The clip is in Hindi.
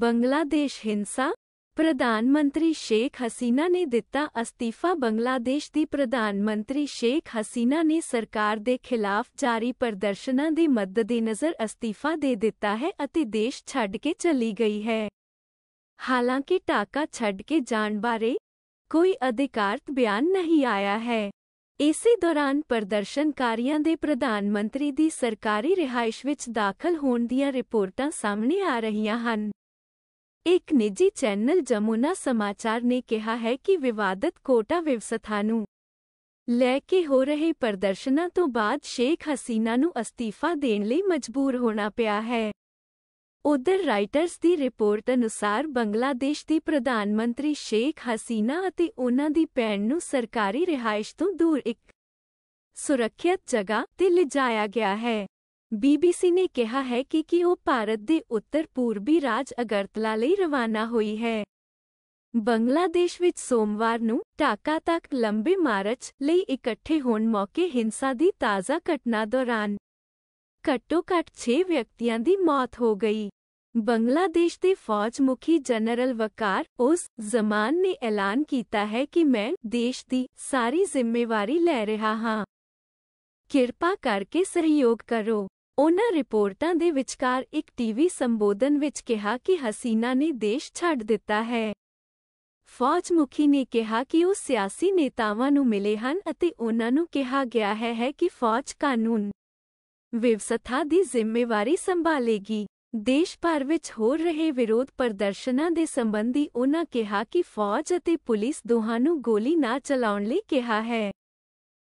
बंगलादेश हिंसा प्रधानमंत्री शेख हसीना ने दिता अस्तीफा बंगलादेश की प्रधानमंत्री शेख हसीना ने सरकार के खिलाफ जारी प्रदर्शन के मद्देनज़र अस्तीफा दे दिता है अति देश छड़ के चली गई है हालांकि ढाका छड़ के जान बारे कोई अधिकारत बयान नहीं आया है इसी दौरान प्रदर्शनकारियों के प्रधानमंत्री की सरकारी रिहायश दाखिल दाखल होने दिया रिपोर्टा सामने आ रही हैं एक निजी चैनल जमुना समाचार ने कहा है कि विवादित कोटा व्यवस्थानु लैके हो रहे प्रदर्शना तो बाद शेख हसीना नु अस्तीफा देने मजबूर होना पया है उधर राइटर्स की रिपोर्ट अनुसार बंगलादेश की प्रधानमंत्री शेख हसीना अति उना दी पैण नु सरकारी रिहायश तो दूर एक सुरक्षित जगह ते ले जाया गया है बीबीसी ने कहा है कि कि वह भारत के उत्तर पूर्वी राज अगरतला रवाना हुई है बंगलादेश सोमवार को ढाका तक लंबे मार्च लठे होने मौके हिंसा की ताज़ा घटना दौरान घट्टो घट छे व्यक्तियों की मौत हो गई बंगलादेश के फौज मुखी जनरल वकार उस जमान ने ऐलान किया है कि मैं देश की सारी जिम्मेवारी लै रहा हाँ कृपा करके सहयोग करो ਉਹਨਾਂ ਰਿਪੋਰਟਾਂ ਦੇ ਵਿਚਕਾਰ ਇੱਕ ਟੀਵੀ ਸੰਬੋਧਨ ਵਿੱਚ ਕਿਹਾ ਕਿ ਹਸੀਨਾ ਨੇ ਦੇਸ਼ ਛੱਡ ਦਿੱਤਾ ਹੈ ਫੌਜ ਮੁਖੀ ਨੇ ਕਿਹਾ ਕਿ ਉਹ ਸਿਆਸੀ ਨੇਤਾਵਾਂ ਨੂੰ ਮਿਲੇ ਹਨ ਅਤੇ ਉਹਨਾਂ ਨੂੰ ਕਿਹਾ ਗਿਆ ਹੈ ਹੈ ਕਿ ਫੌਜ ਕਾਨੂੰਨ ਵਿਵਸਥਾ ਦੀ ਜ਼ਿੰਮੇਵਾਰੀ ਸੰਭਾਲੇਗੀ ਦੇਸ਼ ਭਰ ਵਿੱਚ ਹੋ ਰਹੇ ਵਿਰੋਧ ਪ੍ਰਦਰਸ਼ਨਾਂ ਦੇ ਸੰਬੰਧੀ ਉਹਨਾਂ ਕਿਹਾ ਕਿ ਫੌਜ ਅਤੇ ਪੁਲਿਸ ਦੋਹਾਂ ਨੂੰ ਗੋਲੀ ਨਾ ਚਲਾਉਣ ਲਈ ਕਿਹਾ ਹੈ